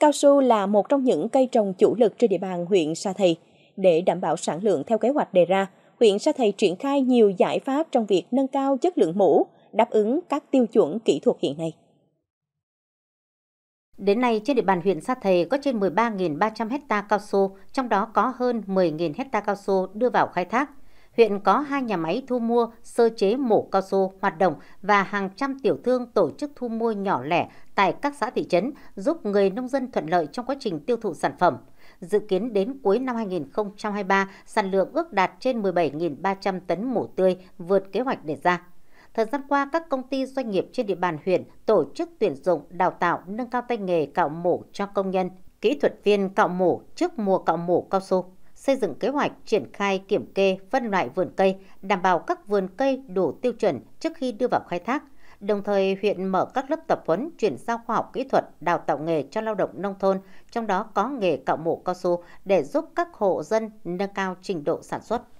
Cao su là một trong những cây trồng chủ lực trên địa bàn huyện Sa Thầy. Để đảm bảo sản lượng theo kế hoạch đề ra, huyện Sa Thầy triển khai nhiều giải pháp trong việc nâng cao chất lượng mũ, đáp ứng các tiêu chuẩn kỹ thuật hiện nay. Đến nay, trên địa bàn huyện Sa Thầy có trên 13.300 hecta cao su, trong đó có hơn 10.000 hecta cao su đưa vào khai thác. Huyện có hai nhà máy thu mua sơ chế mổ cao su hoạt động và hàng trăm tiểu thương tổ chức thu mua nhỏ lẻ tại các xã thị trấn giúp người nông dân thuận lợi trong quá trình tiêu thụ sản phẩm. Dự kiến đến cuối năm 2023, sản lượng ước đạt trên 17.300 tấn mổ tươi vượt kế hoạch đề ra. Thời gian qua, các công ty doanh nghiệp trên địa bàn huyện tổ chức tuyển dụng, đào tạo, nâng cao tay nghề cạo mổ cho công nhân, kỹ thuật viên cạo mổ trước mùa cạo mổ cao su xây dựng kế hoạch triển khai kiểm kê phân loại vườn cây, đảm bảo các vườn cây đủ tiêu chuẩn trước khi đưa vào khai thác. Đồng thời, huyện mở các lớp tập huấn chuyển giao khoa học kỹ thuật, đào tạo nghề cho lao động nông thôn, trong đó có nghề cạo mũ cao su để giúp các hộ dân nâng cao trình độ sản xuất.